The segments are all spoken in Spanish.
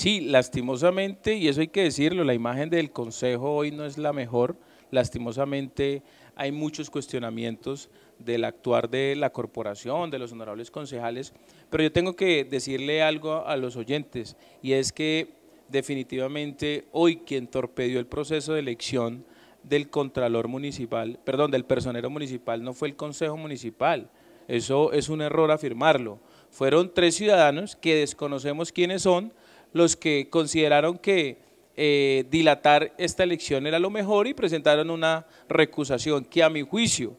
Sí, lastimosamente, y eso hay que decirlo, la imagen del Consejo hoy no es la mejor. Lastimosamente hay muchos cuestionamientos del actuar de la corporación, de los honorables concejales, pero yo tengo que decirle algo a los oyentes, y es que definitivamente hoy quien torpedió el proceso de elección del contralor municipal, perdón, del personero municipal no fue el Consejo Municipal. Eso es un error afirmarlo. Fueron tres ciudadanos que desconocemos quiénes son, los que consideraron que eh, dilatar esta elección era lo mejor y presentaron una recusación que a mi juicio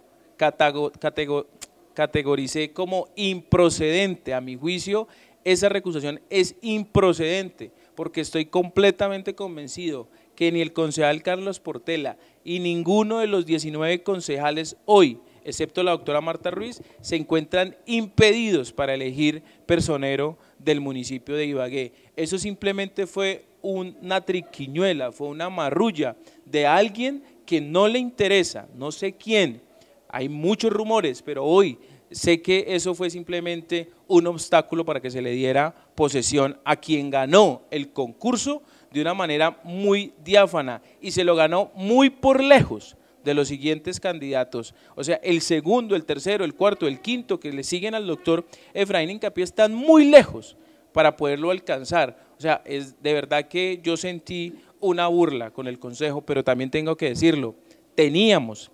categoricé como improcedente. A mi juicio esa recusación es improcedente porque estoy completamente convencido que ni el concejal Carlos Portela y ninguno de los 19 concejales hoy excepto la doctora Marta Ruiz, se encuentran impedidos para elegir personero del municipio de Ibagué. Eso simplemente fue una triquiñuela, fue una marrulla de alguien que no le interesa, no sé quién. Hay muchos rumores, pero hoy sé que eso fue simplemente un obstáculo para que se le diera posesión a quien ganó el concurso de una manera muy diáfana y se lo ganó muy por lejos de los siguientes candidatos, o sea, el segundo, el tercero, el cuarto, el quinto que le siguen al doctor Efraín Incapié están muy lejos para poderlo alcanzar. O sea, es de verdad que yo sentí una burla con el consejo, pero también tengo que decirlo, teníamos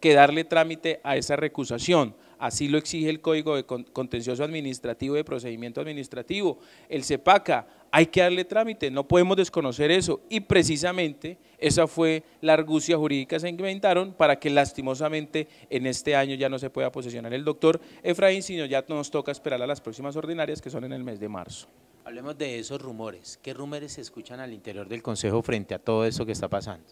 que darle trámite a esa recusación así lo exige el Código de Contencioso Administrativo y de Procedimiento Administrativo, el CEPACA, hay que darle trámite, no podemos desconocer eso. Y precisamente esa fue la argucia jurídica que inventaron para que lastimosamente en este año ya no se pueda posesionar el doctor Efraín, sino ya nos toca esperar a las próximas ordinarias que son en el mes de marzo. Hablemos de esos rumores. ¿Qué rumores se escuchan al interior del Consejo frente a todo eso que está pasando?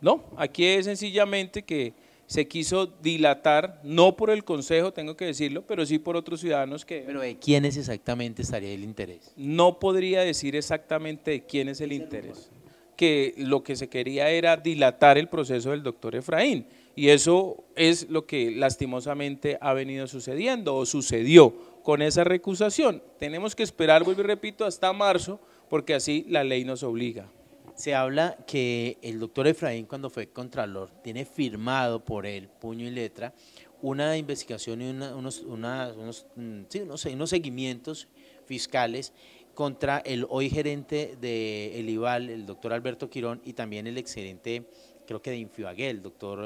No, aquí es sencillamente que se quiso dilatar, no por el Consejo, tengo que decirlo, pero sí por otros ciudadanos que... Pero ¿de quiénes exactamente estaría el interés? No podría decir exactamente de quién es el interés. Que lo que se quería era dilatar el proceso del doctor Efraín. Y eso es lo que lastimosamente ha venido sucediendo o sucedió con esa recusación. Tenemos que esperar, vuelvo y repito, hasta marzo, porque así la ley nos obliga. Se habla que el doctor Efraín, cuando fue contralor, tiene firmado por él, puño y letra, una investigación y unos, unos, mm, sí, seguimientos fiscales contra el hoy gerente de el IVAL, el doctor Alberto Quirón, y también el excedente, creo que de Infibagué, el doctor...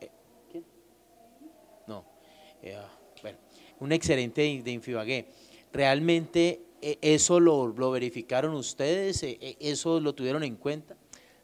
Eh, eh, no, eh, ah, bueno, un excedente de, de Infibagué. Realmente e, ¿Eso lo, verificaron ustedes? E, ¿e, ¿Eso lo tuvieron en cuenta?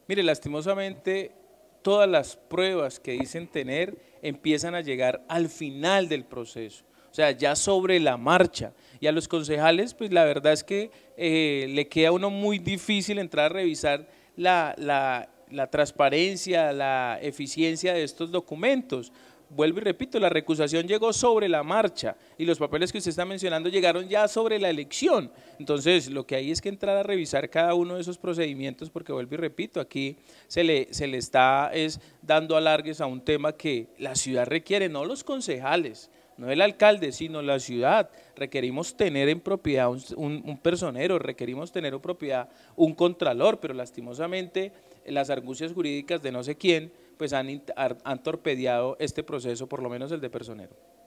Mire, lastimosamente todas las pruebas que dicen tener empiezan a llegar al final del proceso, o sea, ya sobre la marcha. Y a los concejales, pues la verdad es que eh, le queda a uno muy difícil entrar a revisar la, la la transparencia, la eficiencia de estos documentos. Vuelvo y repito, la recusación llegó sobre la marcha y los papeles que usted está mencionando llegaron ya sobre la elección. Entonces, lo que hay es que entrar a revisar cada uno de esos procedimientos porque, vuelvo y repito, aquí se le, se le está es, dando alargues a un tema que la ciudad requiere, no los concejales no el alcalde, sino la ciudad. Requerimos tener en propiedad un, personero, requerimos tener en propiedad un contralor, pero lastimosamente eh, las argucias jurídicas de no sé quién pues han, han torpedeado este proceso, por lo menos el de personero.